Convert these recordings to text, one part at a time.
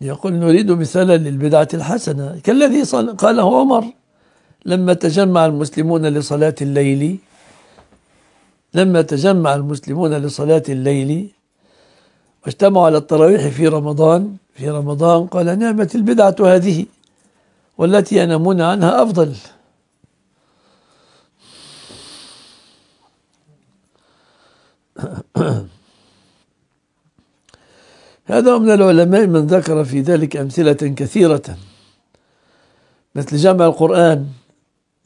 يقول نريد مثالا للبدعة الحسنة كالذي قاله عمر لما تجمع المسلمون لصلاة الليل لما تجمع المسلمون لصلاة الليل واجتمعوا على التراويح في رمضان في رمضان قال نعمت البدعة هذه والتي ينامون عنها أفضل هذا من العلماء من ذكر في ذلك أمثلة كثيرة مثل جمع القرآن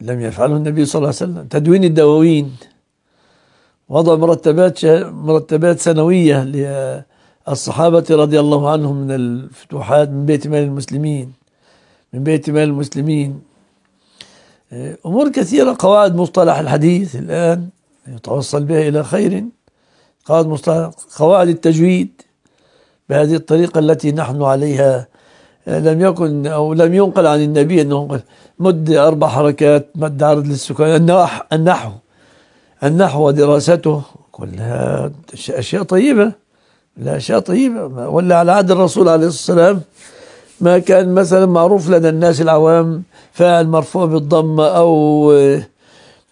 لم يفعله النبي صلى الله عليه وسلم تدوين الدواوين وضع مرتبات مرتبات سنوية للصحابة رضي الله عنهم من الفتوحات من بيت مال المسلمين من بيت مال المسلمين أمور كثيرة قواعد مصطلح الحديث الآن يتوصل بها إلى خير قواعد مصطلح قواعد التجويد بهذه الطريقة التي نحن عليها آه، لم يكن أو لم ينقل عن النبي أنه مد أربع حركات مد عرض للسكان النحو النحو ودراسته كلها أشياء طيبة لا أشياء طيبة ولا على عهد الرسول عليه الصلاة والسلام ما كان مثلا معروف لدى الناس العوام فاعل مرفوع بالضمة أو آه،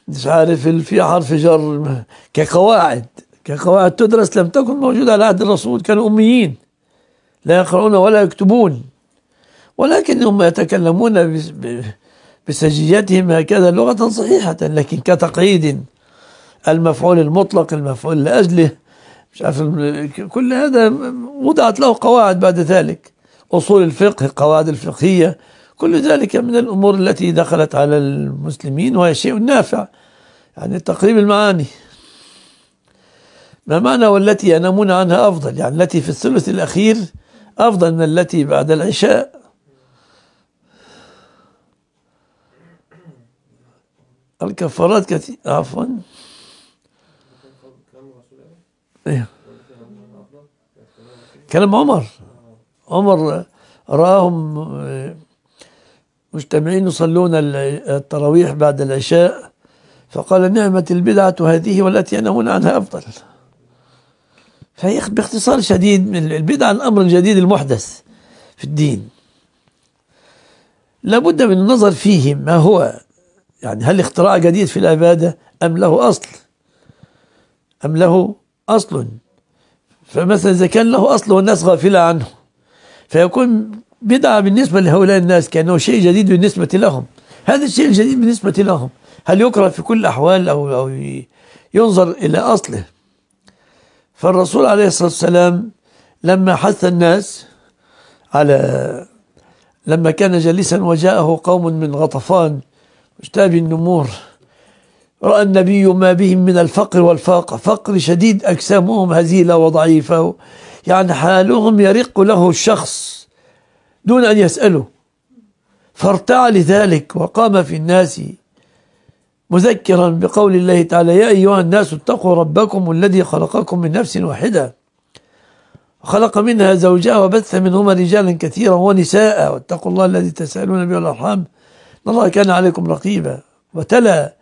مش عارف في حرف جر كقواعد كقواعد تدرس لم تكن موجودة على عهد الرسول كانوا أميين لا يقرؤون ولا يكتبون ولكنهم يتكلمون بسجيتهم هكذا لغة صحيحة لكن كتقييد المفعول المطلق المفعول لأجله مش عارف كل هذا وضعت له قواعد بعد ذلك أصول الفقه القواعد الفقهية كل ذلك من الأمور التي دخلت على المسلمين وهي شيء نافع يعني تقريب المعاني ما معنى والتي ينامون عنها أفضل يعني التي في الثلث الأخير أفضل من التي بعد العشاء الكفارات كثير عفوا إيه. كلام عمر عمر راهم مجتمعين يصلون التراويح بعد العشاء فقال نعمة البدعة هذه والتي ينهون عنها أفضل فهي باختصار شديد من البدعة الأمر الجديد المحدث في الدين لابد من النظر فيه ما هو يعني هل اختراع جديد في العبادة أم له أصل أم له أصل فمثلا إذا كان له أصل والناس غافلة عنه فيكون بدعة بالنسبة لهؤلاء الناس كأنه شيء جديد بالنسبة لهم هذا الشيء الجديد بالنسبة لهم هل يكره في كل الأحوال أو أو ينظر إلى أصله فالرسول عليه الصلاة والسلام لما حث الناس على لما كان جالسا وجاءه قوم من غطفان مشتاب النمور رأى النبي ما بهم من الفقر والفاقة فقر شديد أجسامهم هزيلة وضعيفة يعني حالهم يرق له الشخص دون أن يسأله فارتعى لذلك وقام في الناس مذكرا بقول الله تعالى يا أيها الناس اتقوا ربكم الذي خلقكم من نفس واحدة خلق منها زوجها وبث منهما رجالا كثيرا ونساء واتقوا الله الذي تسألون به والأرحام إن الله كان عليكم رقيبا وتلا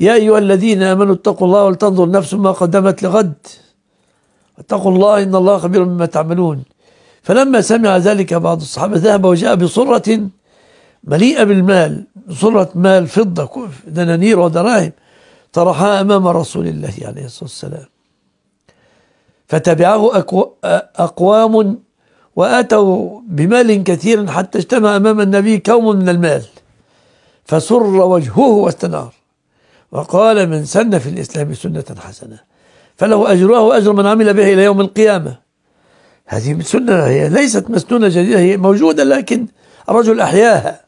يا أيها الذين آمنوا اتقوا الله ولتنظر نفس ما قدمت لغد اتقوا الله إن الله خبير بما تعملون فلما سمع ذلك بعض الصحابة ذهب وجاء بصرة مليئة بالمال صرة مال فضة دنانير ودراهم طرحها أمام رسول الله عليه الصلاة والسلام فتبعه أقوام وآتوا بمال كثير حتى اجتمع أمام النبي كوم من المال فسر وجهه واستنار وقال من سن في الإسلام سنة حسنة فله أجره أجر من عمل بها إلى يوم القيامة هذه سنة هي ليست مسنونة جديدة هي موجودة لكن الرجل أحياها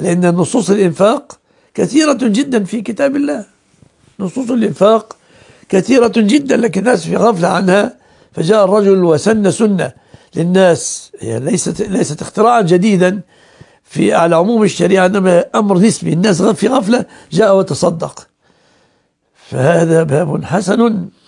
لأن نصوص الإنفاق كثيرة جدا في كتاب الله نصوص الإنفاق كثيرة جدا لكن الناس في غفلة عنها فجاء الرجل وسن سنة للناس هي يعني ليست ليست اختراعا جديدا في على عموم الشريعة إنما أمر نسبي الناس في غفلة جاء وتصدق فهذا باب حسن